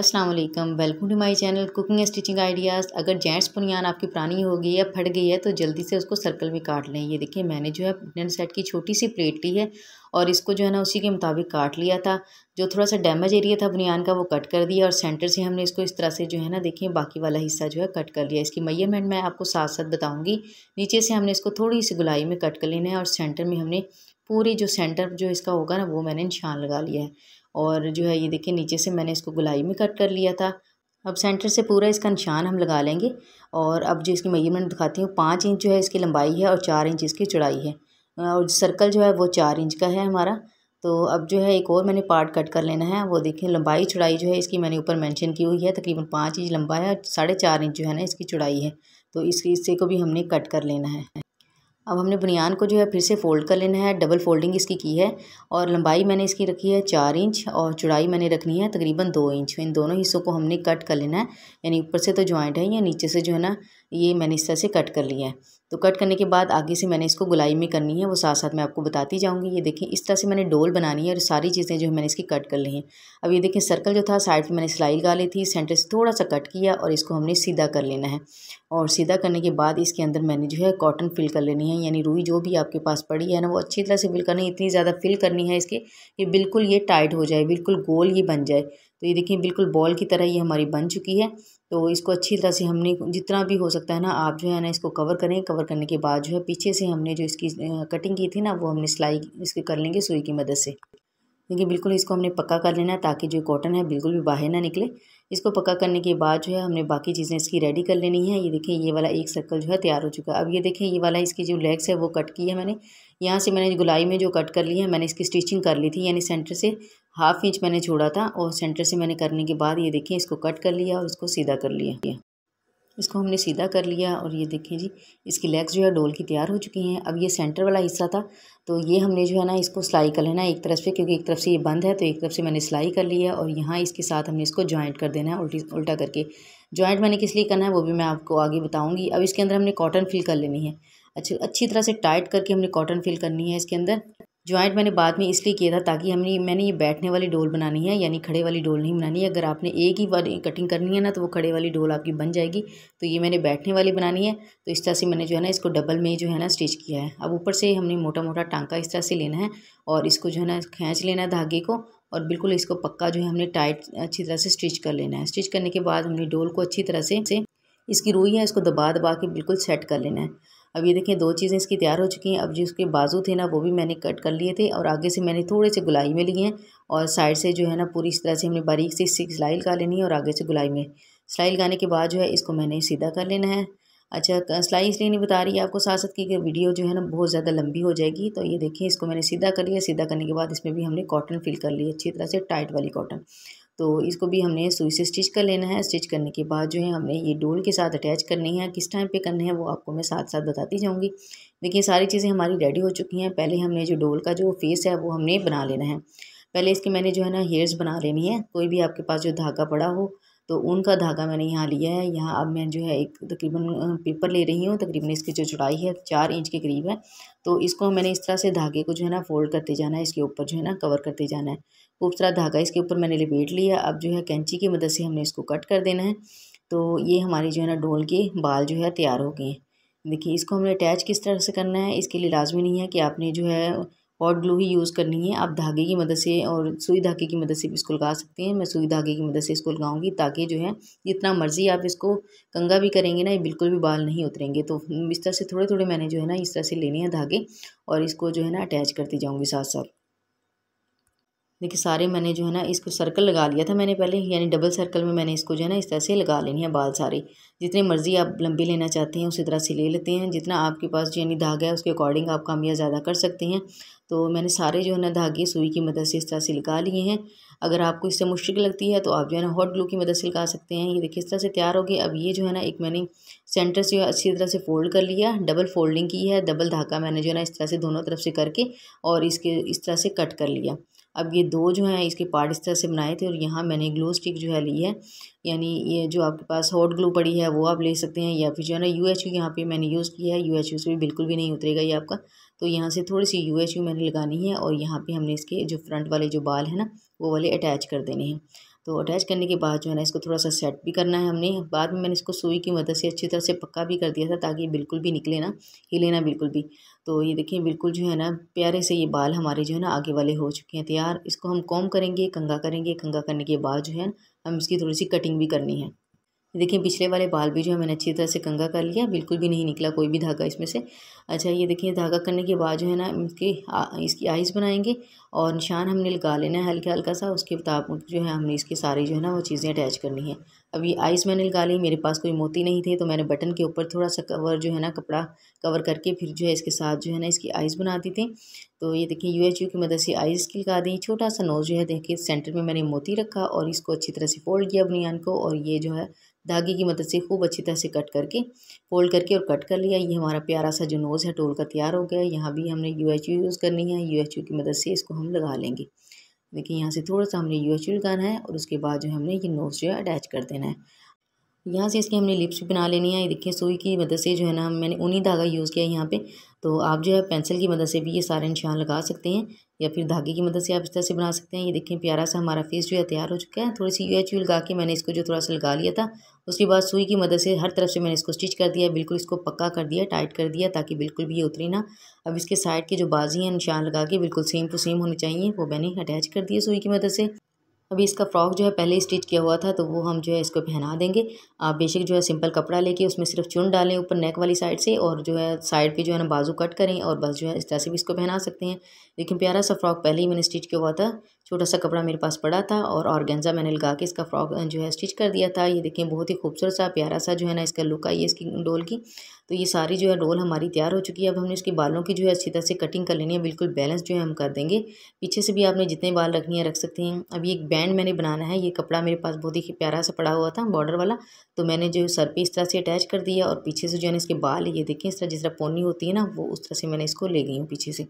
Aslam welcome to my channel cooking and stitching ideas अगर gents बुनियान आपकी पुरानी हो गई या फट गई है तो जल्दी से उसको सर्कल में काट लें ये देखिए मैंने जो है डिनर सेट की छोटी सी प्लेट ली है और इसको जो है ना उसी के मुताबिक काट लिया था जो थोड़ा सा डैमेज एरिया था बुनियान का वो कट कर दिया और सेंटर से हमने इसको इस तरह से जो है ना देखिए बाकी वाला हिस्सा जो है कट कर लिया इसकी मेयरमेंट मैं आपको साथ साथ बताऊँगी नीचे से हमने इसको थोड़ी सी गुलाई में कट कर लेना है और सेंटर में हमने पूरी जो सेंटर जो इसका होगा ना वो मैंने निशान लगा लिया है और जो है ये देखिए नीचे से मैंने इसको गुलाई में कट कर लिया था अब सेंटर से पूरा इसका निशान हम लगा लेंगे और अब जो इसकी मेजरमेंट दिखाती हूँ पाँच इंच जो है इसकी लंबाई है और चार इंच इसकी चौड़ाई है और सर्कल जो है वो चार इंच का है हमारा तो अब जो है एक और मैंने पार्ट कट कर लेना है वो देखें लंबाई चौड़ाई जो है इसकी मैंने ऊपर मेंशन की हुई है तकरीबन पाँच इंच लंबा है और साढ़े चार इंच जो है ना इसकी चौड़ाई है तो इसकी हिस्से को भी हमने कट कर लेना है अब हमने बुनियान को जो है फिर से फ़ोल्ड कर लेना है डबल फोल्डिंग इसकी की है और लंबाई मैंने इसकी रखी है चार इंच और चौड़ाई मैंने रखनी है तकरीबन दो इंच तो इन दोनों हिस्सों को हमने कट कर लेना है यानी ऊपर से तो ज्वाइंट है या नीचे से जो है ना ये मैंने इस तरह से कट कर लिया है तो कट करने के बाद आगे से मैंने इसको गुलाई में करनी है वो साथ साथ मैं आपको बताती जाऊँगी ये देखें इस तरह से मैंने डोल बनानी है और सारी चीज़ें जो है मैंने इसकी कट कर ली हैं अब ये देखें सर्कल जो था साइड पर मैंने सिलाई लगा ली थी सेंटर से थोड़ा सा कट किया और इसको हमने सीधा कर लेना है और सीधा करने के बाद इसके अंदर मैंने जो है कॉटन फिल कर लेनी है यानी रुई जो भी आपके पास पड़ी है ना वो अच्छी तरह से फिल करनी है इतनी ज़्यादा फिल करनी है इसके कि बिल्कुल ये टाइट हो जाए बिल्कुल गोल ये बन जाए तो ये देखिए बिल्कुल बॉल की तरह ये हमारी बन चुकी है तो इसको अच्छी तरह से हमने जितना भी हो सकता है ना आप जो है ना इसको कवर करें कवर करने के बाद जो है पीछे से हमने जो इसकी कटिंग की थी ना वो हमने सिलाई इसकी कर लेंगे सुई की मदद से देखिए बिल्कुल इसको हमने पक्का कर लेना है ताकि जो कॉटन है बिल्कुल भी बाहर ना निकले इसको पक्का करने के बाद जो है हमने बाकी चीज़ें इसकी रेडी कर लेनी है ये देखें ये वाला एक सर्कल जो है तैयार हो चुका है अब ये देखें ये वाला इसकी जो लेग्स है वो कट की है मैंने यहाँ से मैंने गुलाई में जो कट कर ली है मैंने इसकी स्टिचिंग कर ली थी यानी सेंटर से हाफ इंच मैंने छोड़ा था और सेंटर से मैंने करने के बाद ये देखें इसको कट कर लिया और इसको सीधा कर लिया इसको हमने सीधा कर लिया और ये देखें जी इसकी लेग्स जो है डोल की तैयार हो चुकी हैं अब ये सेंटर वाला हिस्सा था तो ये हमने जो है ना इसको सिलाई कर लेना एक तरफ से क्योंकि एक तरफ से ये बंद है तो एक तरफ से मैंने सिलाई कर लिया और यहाँ इसके साथ हमने इसको जॉइंट कर देना है उल्टी उल्टा करके जॉइंट मैंने किस लिए करना है वो भी मैं आपको आगे बताऊँगी अब इसके अंदर हमने कॉटन फिल कर लेनी है अच्छी अच्छी तरह से टाइट करके हमने कॉटन फिल करनी है इसके अंदर ज्वाइंट मैंने बाद में इसलिए किया था ताकि हमने मैंने ये बैठने वाली डोल बनानी है यानी खड़े वाली डोल नहीं बनानी है अगर आपने एक ही बार कटिंग करनी है ना तो वो खड़े वाली डोल आपकी बन जाएगी तो ये मैंने बैठने वाली बनानी है तो इस तरह से मैंने जो है ना इसको डबल में जो है ना स्टिच किया है अब ऊपर से हमने मोटा मोटा टांका इस तरह से लेना है और इसको जो है ना खींच लेना है धागे को और बिल्कुल इसको पक्का जो है हमने टाइट अच्छी तरह से स्टिच कर लेना है स्टिच करने के बाद हमने डोल को अच्छी तरह से इसकी रूई है इसको दबा दबा के बिल्कुल सेट कर लेना है अब ये देखें दो चीज़ें इसकी तैयार हो चुकी हैं अब जो उसके बाजू थे ना वो भी मैंने कट कर लिए थे और आगे से मैंने थोड़े से गुलाई में लिए हैं और साइड से जो है ना पूरी इस तरह से हमने बारीक से इसकी सिलाई लगा लेनी है और आगे से गुलाई में सिलाई लगाने के बाद जो है इसको मैंने सीधा कर लेना है अच्छा सिलाई इसलिए नहीं बता रही आपको साथ साथ की वीडियो जो है ना बहुत ज़्यादा लंबी हो जाएगी तो ये देखिए इसको मैंने सीधा कर लिया सीधा करने के बाद इसमें भी हमने कॉटन फिल कर ली अच्छी तरह से टाइट वाली कॉटन तो इसको भी हमने सुई से स्टिच कर लेना है स्टिच करने के बाद जो है हमने ये डोल के साथ अटैच करनी है किस टाइम पे करने हैं वो आपको मैं साथ साथ बताती जाऊँगी देखिए सारी चीज़ें हमारी रेडी हो चुकी हैं पहले हमने जो डोल का जो फेस है वो हमने बना लेना है पहले इसके मैंने जो है ना हेयर्स बना लेनी है कोई भी आपके पास जो धागा पड़ा हो तो ऊन का धागा मैंने यहाँ लिया है यहाँ अब मैं जो है एक तकरीबन पेपर ले रही हूँ तकरीबन इसकी जो चौड़ाई है चार इंच के करीब है तो इसको मैंने इस तरह से धागे को जो है ना फोल्ड करते जाना है इसके ऊपर जो है ना कवर करते जाना है खूब सारा धागा इसके ऊपर मैंने लपेट लिया अब जो है कैंची की मदद से हमने इसको कट कर देना है तो ये हमारी जो है ना डोल के बाल जो है तैयार हो गए हैं देखिए इसको हमने अटैच किस तरह से करना है इसके लिए लाजमी नहीं है कि आपने जो है हॉट ग्लू ही यूज़ करनी है आप धागे की मदद से और सुई धागे की मदद से भी इसको लगा सकते हैं मैं सुई धागे की मदद से इसको लगाऊंगी ताकि जो है जितना मर्ज़ी आप इसको कंगा भी करेंगे ना ये बिल्कुल भी बाल नहीं उतरेंगे तो इस तरह से थोड़े थोड़े मैंने जो है ना इस तरह से लेने हैं धागे और इसको जो है ना अटैच करती जाऊँगी साथ साथ देखिए सारे मैंने जो है ना इसको सर्कल लगा लिया था मैंने पहले यानी डबल सर्कल में मैंने इसको जो है ना इस तरह से लगा लेनी है बाल सारे जितनी मर्ज़ी आप लंबी लेना चाहते हैं उसी तरह से ले लेते हैं जितना आपके पास जो यानी धागा है उसके अकॉर्डिंग आप या ज़्यादा कर सकते हैं तो मैंने सारे जो है ना धागे सुई की मदद से इस तरह से लगा लिए हैं अगर आपको इससे मुश्किल लगती है तो आप जो है ना हॉट ग्लू की मदद से लगा सकते हैं ये देखिए इस तरह से तैयार हो गए अब ये जो है ना एक मैंने सेंटर से अच्छी तरह से फोल्ड कर लिया डबल फोल्डिंग की है डबल धागा मैंने जो है ना इस तरह से दोनों तरफ से करके और इसके इस तरह से कट कर लिया अब ये दो जो हैं इसके पार्ट इस तरह से बनाए थे और यहाँ मैंने ग्लो स्टिक जो है ली है यानी ये जो आपके पास हॉट ग्लू पड़ी है वो आप ले सकते हैं या फिर जो है ना यू एच यू यहाँ पर मैंने यूज़ किया है यू एच यू से भी बिल्कुल भी नहीं उतरेगा ये आपका तो यहाँ से थोड़ी सी यू एच यू मैंने लगानी है और यहाँ पे हमने इसके जो फ्रंट वाले जो बाल हैं ना वो वाले अटैच कर देने हैं तो अटैच करने के बाद जो है ना इसको थोड़ा सा सेट भी करना है हमने बाद में मैंने इसको सुई की मदद से अच्छी तरह से पक्का भी कर दिया था ताकि बिल्कुल भी निकले ना हिले ना बिल्कुल भी तो ये देखिए बिल्कुल जो है ना प्यारे से ये बाल हमारे जो है ना आगे वाले हो चुके हैं तैयार इसको हम कॉम करेंगे कंगा करेंगे कंगा करने के बाद जो है हम इसकी थोड़ी सी कटिंग भी करनी है देखिए पिछले वाले बाल भी जो है मैंने अच्छी तरह से कंगा कर लिया बिल्कुल भी नहीं निकला कोई भी धागा इसमें से अच्छा ये देखिए धागा करने के बाद जो है ना इसकी इसकी आइज़ बनाएंगे और निशान हमने लगा लेना है हल्का हल्का सा उसके मुताबिक जो है हमने इसकी सारी जो है ना वो चीज़ें अटैच करनी है अब ये आइस मैंने लगा ली मेरे पास कोई मोती नहीं थे तो मैंने बटन के ऊपर थोड़ा सा कवर जो है ना कपड़ा कवर करके फिर जो है इसके साथ जो है ना इसकी आइस बना दी थी तो ये देखिए यू एच यू की मदद से आइस की लगा दी छोटा सा नोज़ जो है देखिए सेंटर में मैंने मोती रखा और इसको अच्छी तरह से फोल्ड किया बनियान को और ये जो है धागे की मदद से खूब अच्छी तरह से कट करके फोल्ड करके और कट कर लिया ये हमारा प्यारा सा जो नोज़ है टोल का तैयार हो गया यहाँ भी हमने यू एच यू यूज़ करनी है यू एच यू की मदद से इसको हम लगा लेंगे देखिए यहाँ से थोड़ा सा हमने यू एच लगाना है और उसके बाद जो हमने ये नोट्स जो है अटैच कर देना है यहाँ से इसकी हमने लिप्स बना लेनी है ये देखिए सुई की मदद से जो है ना मैंने ऊनी धागा यूज़ किया है यहाँ पर तो आप जो है पेंसिल की मदद से भी ये सारे निशान लगा सकते हैं या फिर धागे की मदद से आप इस तरह से बना सकते हैं ये देखें प्यारा सा हमारा फेस जो है तैयार हो चुका है थोड़ी सी यू एच यू लगा के मैंने इसको जो थोड़ा सा लगा लिया था उसके बाद सुई की मदद से हर तरफ से मैंने इसको स्टिच कर दिया बिल्कुल इसको पक्का कर दिया टाइट कर दिया ताकि बिल्कुल भी ये उतरी ना अब इसके साइड के जो बाजी हैं निशान लगा के बिल्कुल सेम टू सेम होने चाहिए वो मैंने अटैच कर दिया सुई की मदद से अभी इसका फ्रॉक जो है पहले स्टिच किया हुआ था तो वो हम जो है इसको पहना देंगे आप बेशक जो है सिंपल कपड़ा लेके उसमें सिर्फ चुन डालें ऊपर नेक वाली साइड से और जो है साइड पे जो है ना बाजू कट करें और बस जो है इस तरह से भी इसको पहना सकते हैं लेकिन प्यारा सा फ्रॉक पहले ही मैंने स्टिच किया हुआ था छोटा सा कपड़ा मेरे पास पड़ा था और ऑर्गेंजा मैंने लगा के इसका फ्रॉक जो है स्टिच कर दिया था ये देखें बहुत ही खूबसूरत सा प्यारा सा जो है ना इसका लुक आई है इसकी डोल की तो ये सारी जो है डोल हमारी तैयार हो चुकी है अब हमने इसके बालों की जो है अच्छी तरह से कटिंग कर लेनी है बिल्कुल बैलेंस जो है हम कर देंगे पीछे से भी आपने जितने बाल रखनी है रख सकते हैं अब एक बैंड मैंने बनाना है ये कपड़ा मेरे पास बहुत ही प्यारा सा पड़ा हुआ था बॉर्डर वाला तो मैंने जो सर पर इस तरह से अटैच कर दिया और पीछे से जो है इसके बाल ये देखें इस तरह जिस तरह पोनी होती है ना वो उस तरह से मैंने इसको ले गई हूँ पीछे से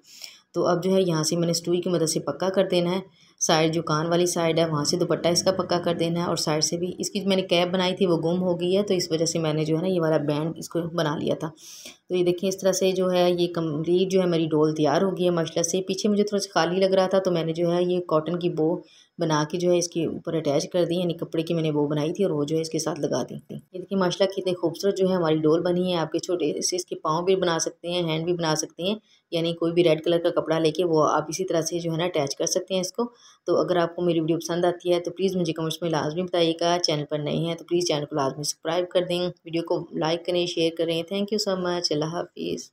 तो अब जो है यहाँ से मैंने स्टूल की मदद से पक्का कर देना है साइड जो कान वाली साइड है वहाँ से दुपट्टा इसका पक्का कर देना है और साइड से भी इसकी मैंने कैप बनाई थी वो गुम हो गई है तो इस वजह से मैंने जो है ना ये वाला बैंड इसको बना लिया था तो ये देखिए इस तरह से जो है ये कम्प्लीट जो है मेरी डोल तैयार हो गई है माशाला से पीछे मुझे थोड़ा सा खाली लग रहा था तो मैंने जो है ये कॉटन की बो बना के जो है इसके ऊपर अटैच कर दी यानी कपड़े की मैंने वो बनाई थी और वो जो है इसके साथ लगा दी थी ये देखिए माशाला कितनी खूबसूरत जो है हमारी डोल बनी है आपके छोटे से इसके पाँव भी बना सकते हैं हैंड भी बना सकते हैं यानी कोई भी रेड कलर का कपड़ा लेके वो आप इसी तरह से जो है ना अटैच कर सकते हैं इसको तो अगर आपको मेरी वीडियो पसंद आती है तो प्लीज़ मुझे कमेंट्स में लाजमी बताइएगा चैनल पर नहीं है तो प्लीज़ चैनल को लाजमी सब्सक्राइब कर दें वीडियो को लाइक करें शेयर करें थैंक यू सो मच अल्लाह हाफिज़